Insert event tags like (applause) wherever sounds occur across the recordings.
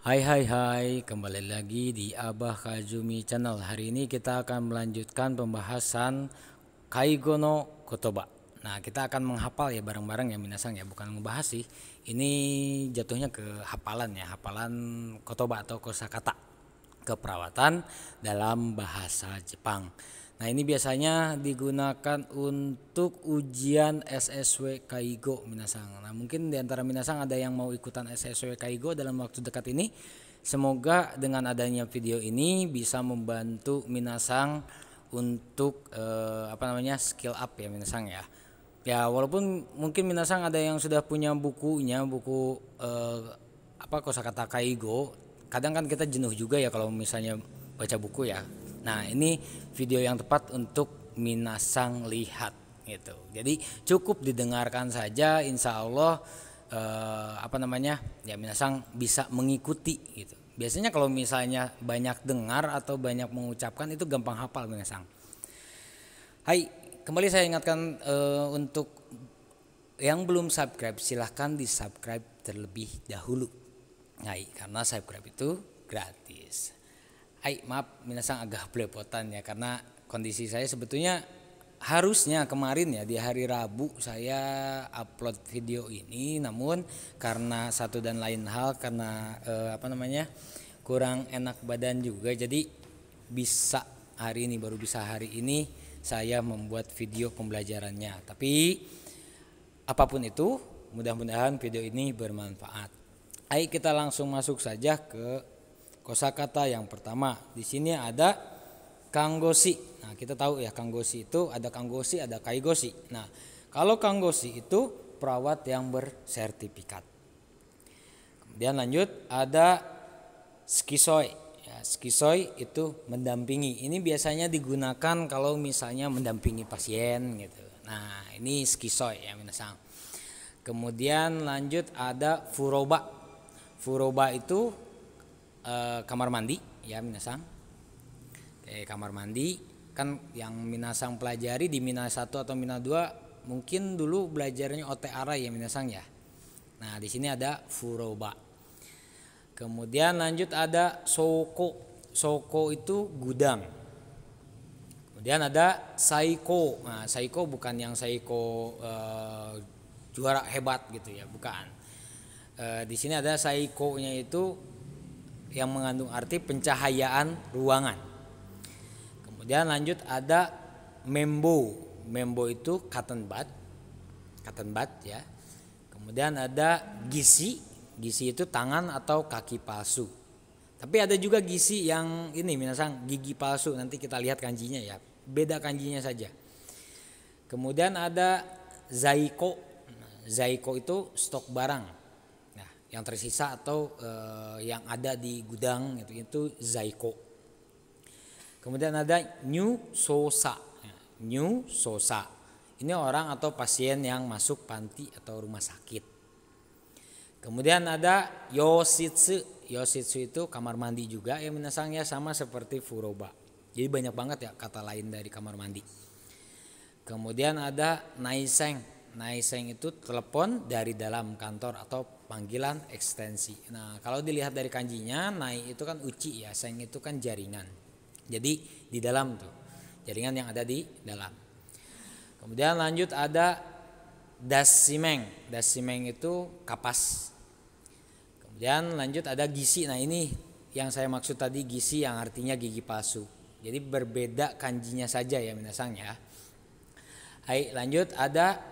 Hai hai hai, kembali lagi di Abah Kazumi Channel. Hari ini kita akan melanjutkan pembahasan Kaigono Kotoba. Nah, kita akan menghafal ya bareng-bareng ya minasang ya, bukan membahas sih. Ini jatuhnya ke hafalan ya, hafalan Kotoba atau kosakata keperawatan dalam bahasa Jepang. Nah, ini biasanya digunakan untuk ujian SSW Kaigo Minasang. Nah, mungkin diantara Minasang ada yang mau ikutan SSW Kaigo dalam waktu dekat ini. Semoga dengan adanya video ini bisa membantu Minasang untuk eh, apa namanya? skill up ya Minasang ya. Ya, walaupun mungkin Minasang ada yang sudah punya bukunya, buku eh, apa kosakata Kaigo. Kadang kan kita jenuh juga ya kalau misalnya baca buku ya Nah, ini video yang tepat untuk minasang lihat gitu. Jadi cukup didengarkan saja insya Allah eh, apa namanya? ya minasang bisa mengikuti gitu. Biasanya kalau misalnya banyak dengar atau banyak mengucapkan itu gampang hafal minasang. Hai, kembali saya ingatkan eh, untuk yang belum subscribe silahkan di subscribe terlebih dahulu. Hai, karena subscribe itu gratis. Hai, maaf minasang agak belepotan ya karena kondisi saya sebetulnya harusnya kemarin ya di hari Rabu saya upload video ini namun karena satu dan lain hal karena eh, apa namanya kurang enak badan juga jadi bisa hari ini baru bisa hari ini saya membuat video pembelajarannya tapi apapun itu mudah-mudahan video ini bermanfaat. Ayo kita langsung masuk saja ke kosakata yang pertama. Di sini ada kanggosi. Nah, kita tahu ya kanggosi itu ada kanggosi, ada kaigosi. Nah, kalau kanggosi itu perawat yang bersertifikat. Kemudian lanjut ada skisoi. Ya, skisoi itu mendampingi. Ini biasanya digunakan kalau misalnya mendampingi pasien gitu. Nah, ini skisoi ya minasang. Kemudian lanjut ada furoba. Furoba itu Eh, kamar mandi ya Minasang. Oke, kamar mandi kan yang Minasang pelajari di minas 1 atau minas 2 mungkin dulu belajarnya OTR ya Minasang ya. Nah, di sini ada furoba. Kemudian lanjut ada soko. Soko itu gudang. Kemudian ada saiko. Nah, saiko bukan yang saiko eh, juara hebat gitu ya, bukan. Eh, di sini ada saikonya itu yang mengandung arti pencahayaan ruangan. Kemudian lanjut ada membo. Membo itu cotton bud. Cotton bud ya. Kemudian ada gisi. Gisi itu tangan atau kaki palsu. Tapi ada juga gisi yang ini minasang gigi palsu. Nanti kita lihat kanjinya ya. Beda kanjinya saja. Kemudian ada zaiko. Zaiko itu stok barang yang tersisa atau uh, yang ada di gudang itu itu zaiko. Kemudian ada new sosa, new sosa. Ini orang atau pasien yang masuk panti atau rumah sakit. Kemudian ada yositsu, yositsu itu kamar mandi juga yang menasangnya sama seperti furoba. Jadi banyak banget ya kata lain dari kamar mandi. Kemudian ada naiseng, Naiseng itu telepon dari dalam kantor atau panggilan ekstensi. Nah, kalau dilihat dari kanjinya, nai itu kan uci ya, seng itu kan jaringan. Jadi di dalam tuh, jaringan yang ada di dalam. Kemudian lanjut ada dasimeng. Dasimeng itu kapas. Kemudian lanjut ada gisi. Nah, ini yang saya maksud tadi gisi yang artinya gigi palsu. Jadi berbeda kanjinya saja ya minasang ya. Hai, lanjut ada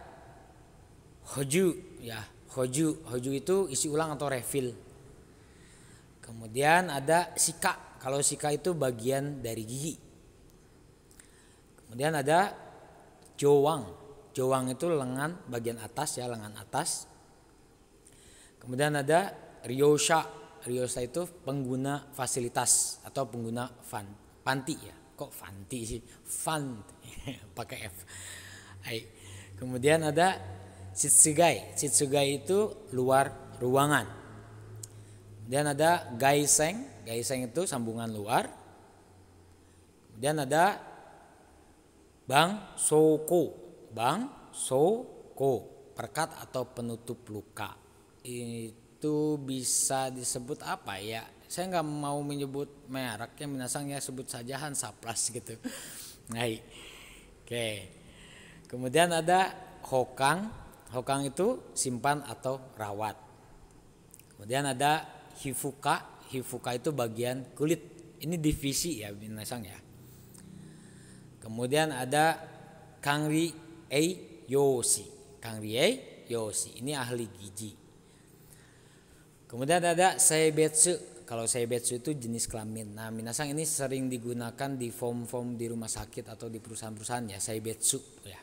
hoju ya hoju hoju itu isi ulang atau refill kemudian ada sika kalau sika itu bagian dari gigi kemudian ada jowang jowang itu lengan bagian atas ya lengan atas kemudian ada ryosha ryosha itu pengguna fasilitas atau pengguna fan panti ya kok fanti sih fan (laughs) pakai f Hai. kemudian ada Shitsugai. Shitsugai itu luar ruangan. Dan ada gaiseng. Gaiseng itu sambungan luar. Dan ada bang soko. Bang soko. Perkat atau penutup luka. Itu bisa disebut apa ya? Saya nggak mau menyebut mereknya minasang ya sebut saja Hansaplas gitu. Nah, (laughs) Oke. Kemudian ada hokang hokang itu simpan atau rawat. Kemudian ada hifuka, hifuka itu bagian kulit. Ini divisi ya binasang ya. Kemudian ada kangri ei yosi, kangri ei yosi. Ini ahli gigi. Kemudian ada seibetsu. Kalau seibetsu itu jenis kelamin. Nah, minasang ini sering digunakan di form-form di rumah sakit atau di perusahaan-perusahaan ya, seibetsu ya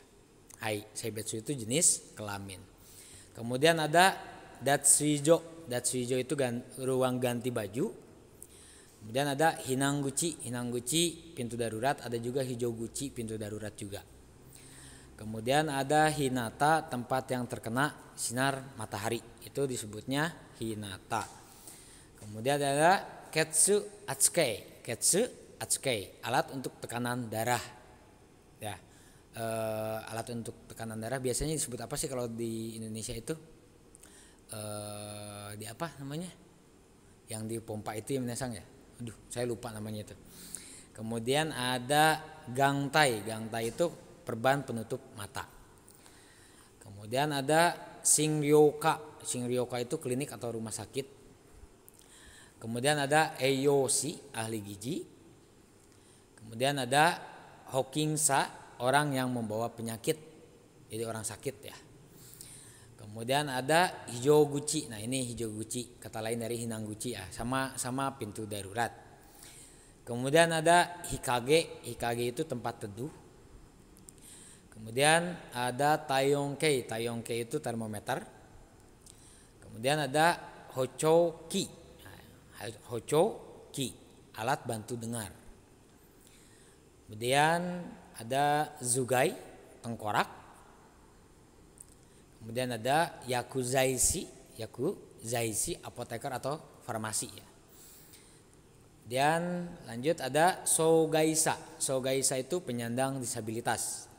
Hai, Saibetsu itu jenis kelamin. Kemudian ada Datsuijo. Datsuijo itu gan, ruang ganti baju. Kemudian ada Hinanguchi. Hinanguchi pintu darurat, ada juga Hijoguchi pintu darurat juga. Kemudian ada Hinata tempat yang terkena sinar matahari. Itu disebutnya Hinata. Kemudian ada Ketsu atsuke, Ketsu atsuke alat untuk tekanan darah. Ya uh, alat untuk tekanan darah biasanya disebut apa sih kalau di Indonesia itu uh, di apa namanya yang di pompa itu ya minasang ya aduh saya lupa namanya itu kemudian ada gangtai gangtai itu perban penutup mata kemudian ada singryoka singryoka itu klinik atau rumah sakit kemudian ada eyosi ahli gizi kemudian ada hokingsa orang yang membawa penyakit jadi orang sakit ya kemudian ada hijau guci nah ini hijau guci kata lain dari hinang guci ya sama sama pintu darurat kemudian ada hikage hikage itu tempat teduh kemudian ada tayongkei tayongkei itu termometer kemudian ada ki hochoki nah, ki alat bantu dengar kemudian ada Zugai tengkorak kemudian ada Yakuzaisi Yakuzaisi apoteker atau farmasi ya dan lanjut ada Sogaisa. Sogaisa itu penyandang disabilitas.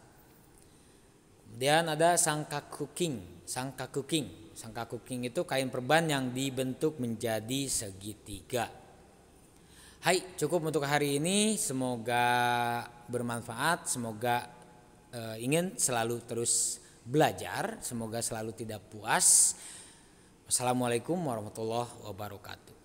Kemudian ada sangka cooking sangka cooking sangka cooking itu kain perban yang dibentuk menjadi segitiga. Hai, cukup untuk hari ini. Semoga bermanfaat. Semoga e, ingin selalu terus belajar, semoga selalu tidak puas. assalamualaikum warahmatullahi wabarakatuh.